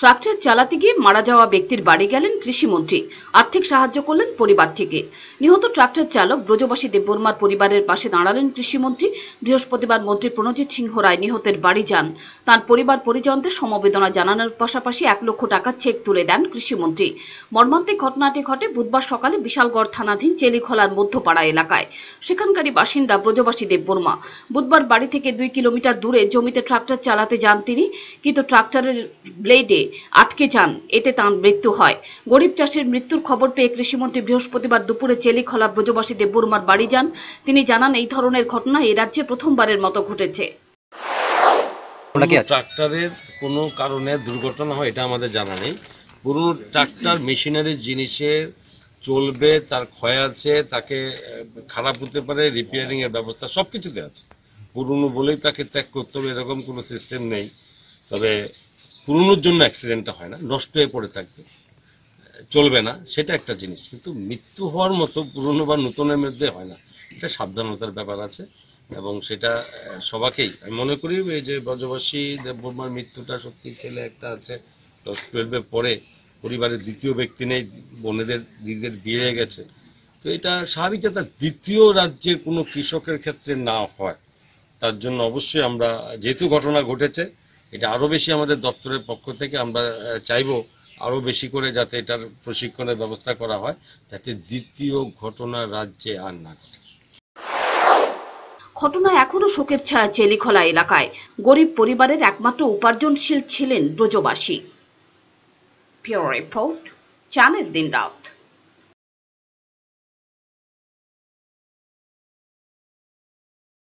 tractor চালাতে গিয়ে মারা যাওয়া ব্যক্তির বাড়ি গেলেন কৃষিমন্ত্রী আর্থিক সাহায্য করলেন পরিবারটিকে নিহত ট্রাক্টর চালক ব্রজবাসী দেববর্মার পরিবারের পাশে দাঁড়ালেন কৃষিমন্ত্রী বৃহস্পতিবার মন্ত্রী প্রণজিৎ সিংহ রায় নিহতের বাড়ি যান তার পরিবার পরিজনদের সমবেদনা জানানোর পাশাপাশি এক লক্ষ টাকা চেক তুলে দেন কৃষিমন্ত্রী মর্মান্তিক ঘটনাটি ঘটে বুধবার সকালে বিশালগড় থানাধীন চেলিখলার মধ্যপাড়া এলাকায় সেখানকারই বাসিন্দা ব্রজবাসী দেববর্মা বুধবার বাড়ি থেকে দুই কিলোমিটার দূরে জমিতে ট্রাক্টর চালাতে যান তিনি কিন্তু ট্রাক্টরের ব্লেডে আটকে যান এতে তাঁর মৃত্যু হয় গরিব চাষির মৃত্যুর খবর পেয়ে কৃষিমন্ত্রী বৃহস্পতিবার দুপুরে চেলিখলা ব্রজবাসী দেববর্মার বাড়ি যান তিনি জানান এই ধরনের ঘটনা এই রাজ্যে প্রথমবারের মতো ঘটেছে ট্রাক্টরের কোনো কারণে দুর্ঘটনা হয় এটা আমাদের জানা নেই পুরনো ট্রাক্টর মেশিনারি জিনিসের চলবে তার ক্ষয় আছে তাকে খারাপ হতে পারে রিপেয়ারিংয়ের ব্যবস্থা সব কিছুতে আছে পুরনো বলেই তাকে ত্যাগ করতে হবে এরকম কোনো সিস্টেম নেই তবে পুরনোর জন্য অ্যাক্সিডেন্টটা হয় না নষ্ট হয়ে পড়ে থাকবে চলবে না সেটা একটা জিনিস কিন্তু মৃত্যু হওয়ার মতো পুরনো বা নূতনের মধ্যে হয় না এটা সাবধানতার ব্যাপার আছে এবং সেটা সবাকেই আমি মনে করি এই যে ব্রজবাসী দেববর্মার মৃত্যুটা সত্যি ছেলে একটা আছে দশ টুয়েলভের পরে পরিবারের দ্বিতীয় ব্যক্তি নেই বোনেদের দিদিদের বিয়ে গেছে তো এটা স্বাভাবিক যে তার দ্বিতীয় রাজ্যের কোনো কৃষকের ক্ষেত্রে না হয় তার জন্য অবশ্যই আমরা যেহেতু ঘটনা ঘটেছে এটা আরও বেশি আমাদের দপ্তরের পক্ষ থেকে আমরা চাইব আরও বেশি করে যাতে এটার প্রশিক্ষণের ব্যবস্থা করা হয় যাতে দ্বিতীয় ঘটনা রাজ্যে আর না ঘটে ঘটনা এখনও শোকের ছায়া চেলিখোলা এলাকায় গরিব পরিবারের একমাত্র উপার্জনশীল ছিলেন ব্রজবাসী রিপোর্ট চ্যানেল দিন রাত